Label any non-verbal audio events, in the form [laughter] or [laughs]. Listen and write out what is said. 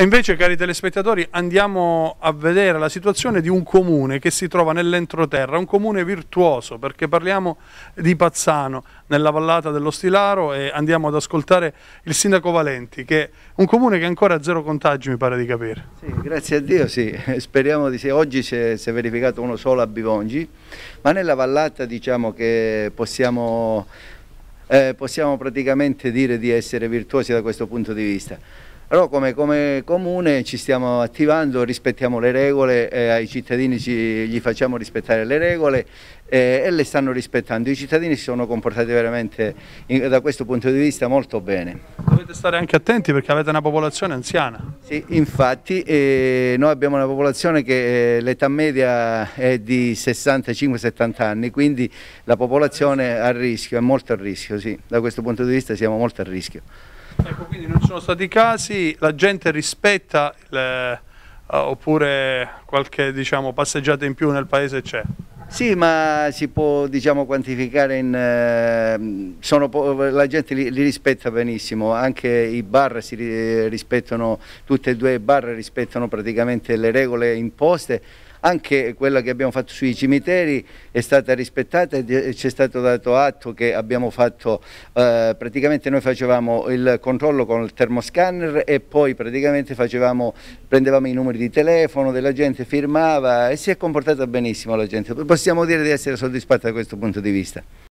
E invece, cari telespettatori, andiamo a vedere la situazione di un comune che si trova nell'entroterra, un comune virtuoso, perché parliamo di Pazzano, nella vallata dello Stilaro e andiamo ad ascoltare il sindaco Valenti, che è un comune che ancora ha zero contagi, mi pare di capire. Sì, grazie a Dio, sì, [laughs] speriamo di sì. Oggi si è, si è verificato uno solo a Bivongi, ma nella vallata diciamo che possiamo, eh, possiamo praticamente dire di essere virtuosi da questo punto di vista. Allora come, come, comune ci stiamo attivando, rispettiamo le regole, eh, ai cittadini ci, gli facciamo rispettare le regole eh, e le stanno rispettando. I cittadini si sono comportati veramente in, da questo punto di vista molto bene. Dovete stare anche attenti perché avete una popolazione anziana. Sì, infatti eh, noi abbiamo una popolazione che eh, l'età media è di 65-70 anni, quindi la popolazione è a rischio, è molto a rischio, sì. da questo punto di vista siamo molto a rischio. Ecco, quindi non ci sono stati casi, la gente rispetta le, eh, oppure qualche diciamo, passeggiata in più nel paese c'è? Sì, ma si può diciamo, quantificare in... Eh, sono, la gente li, li, rispetta benissimo, anche i bar si rispettano, tutte e due i bar rispettano praticamente le regole imposte anche quella che abbiamo fatto sui cimiteri è stata rispettata e ci è stato dato atto che abbiamo fatto, eh, praticamente noi facevamo il controllo con il termoscanner e poi praticamente facevamo, prendevamo i numeri di telefono della gente, firmava e si è comportata benissimo la gente. Possiamo dire di essere soddisfatti da questo punto di vista.